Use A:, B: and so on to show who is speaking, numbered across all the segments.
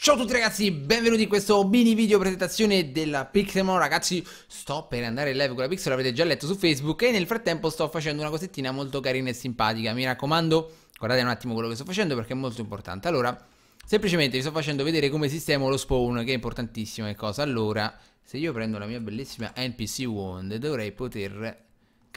A: Ciao a tutti ragazzi, benvenuti in questo mini video presentazione della Pixelmon Ragazzi, sto per andare in live con la Pixel, l'avete già letto su Facebook E nel frattempo sto facendo una cosettina molto carina e simpatica Mi raccomando, guardate un attimo quello che sto facendo perché è molto importante Allora, semplicemente vi sto facendo vedere come sistemo lo spawn, che è importantissimo e cosa Allora, se io prendo la mia bellissima NPC Wand dovrei poter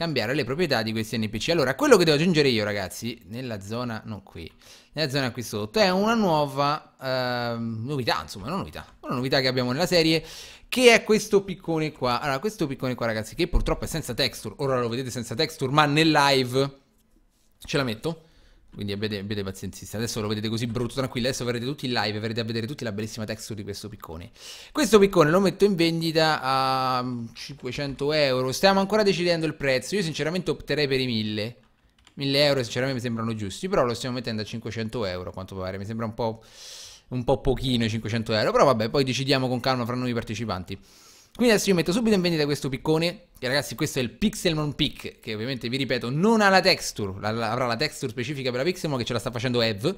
A: cambiare le proprietà di questi NPC. Allora, quello che devo aggiungere io, ragazzi, nella zona, non qui, nella zona qui sotto, è una nuova eh, novità, insomma, una novità, una novità che abbiamo nella serie, che è questo piccone qua. Allora, questo piccone qua, ragazzi, che purtroppo è senza texture, ora lo vedete senza texture, ma nel live ce la metto quindi abbiate, abbiate pazienza. Adesso lo vedete così brutto, tranquillo. Adesso verrete tutti in live e verrete a vedere tutti la bellissima texture di questo piccone. Questo piccone lo metto in vendita a 500 mm, euro. Stiamo ancora decidendo il prezzo. Io sinceramente opterei per i 1000. 1000 euro sinceramente mi sembrano giusti, però lo stiamo mettendo a 500 euro a quanto pare. Mi sembra un po', un po' pochino i 500 euro. Però vabbè, poi decidiamo con calma fra noi partecipanti. Quindi adesso io metto subito in vendita questo piccone e ragazzi, questo è il Pixelmon Pick, che ovviamente vi ripeto non ha la texture, la, la, avrà la texture specifica per la Pixelmon che ce la sta facendo Ev.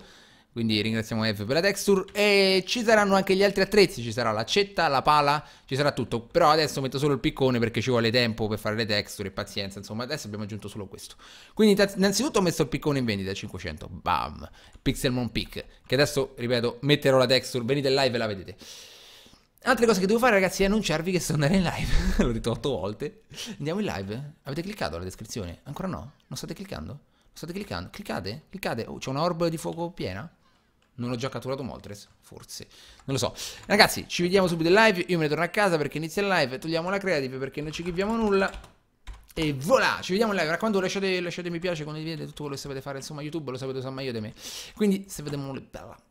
A: Quindi ringraziamo Ev per la texture e ci saranno anche gli altri attrezzi, ci sarà l'accetta, la pala, ci sarà tutto. Però adesso metto solo il piccone perché ci vuole tempo per fare le texture e pazienza, insomma adesso abbiamo aggiunto solo questo. Quindi innanzitutto ho messo il piccone in vendita, 500, bam, Pixelmon Pick, che adesso, ripeto, metterò la texture, venite live e la vedete. Altre cose che devo fare, ragazzi, è annunciarvi che sto andando in live. L'ho detto otto volte. Andiamo in live? Avete cliccato alla descrizione? Ancora no? Non state cliccando? Non state cliccando? Cliccate? Cliccate? Oh, c'è una orb di fuoco piena? Non ho già catturato Moltres? Forse. Non lo so. Ragazzi, ci vediamo subito in live. Io me ne torno a casa perché inizia il live. Togliamo la creative perché non ci chiediamo nulla. E voilà, ci vediamo in live. Raccomando, lasciate, lasciate mi piace, condividete tutto quello che sapete fare. Insomma, YouTube lo sapete usare meglio di me. Quindi, se vediamo... Bella.